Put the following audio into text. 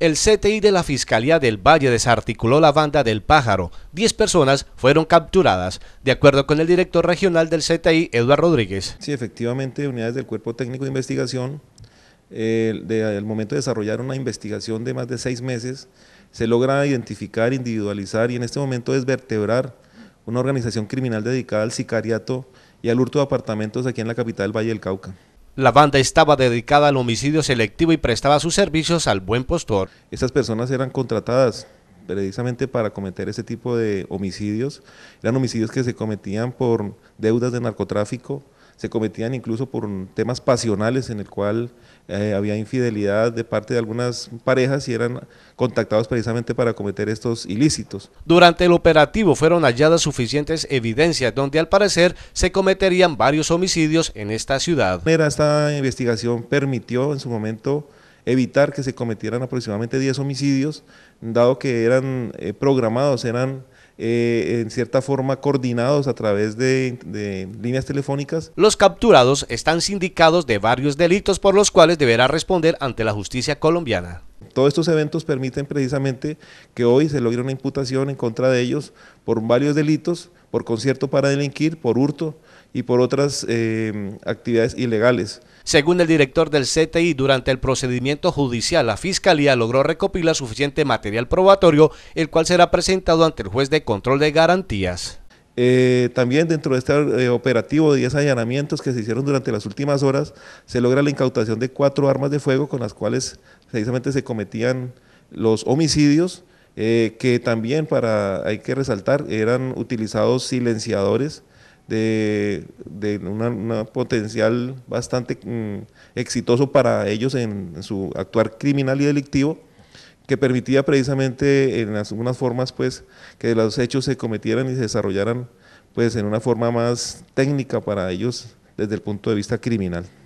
El CTI de la Fiscalía del Valle desarticuló la banda del pájaro. Diez personas fueron capturadas, de acuerdo con el director regional del CTI, Eduardo Rodríguez. Sí, efectivamente, unidades del Cuerpo Técnico de Investigación, eh, al momento de desarrollar una investigación de más de seis meses, se logra identificar, individualizar y en este momento desvertebrar una organización criminal dedicada al sicariato y al hurto de apartamentos aquí en la capital del Valle del Cauca. La banda estaba dedicada al homicidio selectivo y prestaba sus servicios al buen postor. Estas personas eran contratadas precisamente para cometer ese tipo de homicidios. Eran homicidios que se cometían por deudas de narcotráfico, se cometían incluso por temas pasionales en el cual eh, había infidelidad de parte de algunas parejas y eran contactados precisamente para cometer estos ilícitos. Durante el operativo fueron halladas suficientes evidencias donde al parecer se cometerían varios homicidios en esta ciudad. Esta investigación permitió en su momento evitar que se cometieran aproximadamente 10 homicidios, dado que eran eh, programados, eran eh, en cierta forma coordinados a través de líneas telefónicas. Los capturados están sindicados de varios delitos por los cuales deberá responder ante la justicia colombiana. Todos estos eventos permiten precisamente que hoy se logre una imputación en contra de ellos por varios delitos, por concierto para delinquir, por hurto y por otras eh, actividades ilegales. Según el director del CTI, durante el procedimiento judicial, la Fiscalía logró recopilar suficiente material probatorio, el cual será presentado ante el juez de control de garantías. Eh, también dentro de este eh, operativo de 10 allanamientos que se hicieron durante las últimas horas, se logra la incautación de cuatro armas de fuego con las cuales precisamente se cometían los homicidios, eh, que también para, hay que resaltar, eran utilizados silenciadores de, un potencial bastante mm, exitoso para ellos en su actuar criminal y delictivo que permitía precisamente en algunas formas pues que los hechos se cometieran y se desarrollaran pues en una forma más técnica para ellos desde el punto de vista criminal.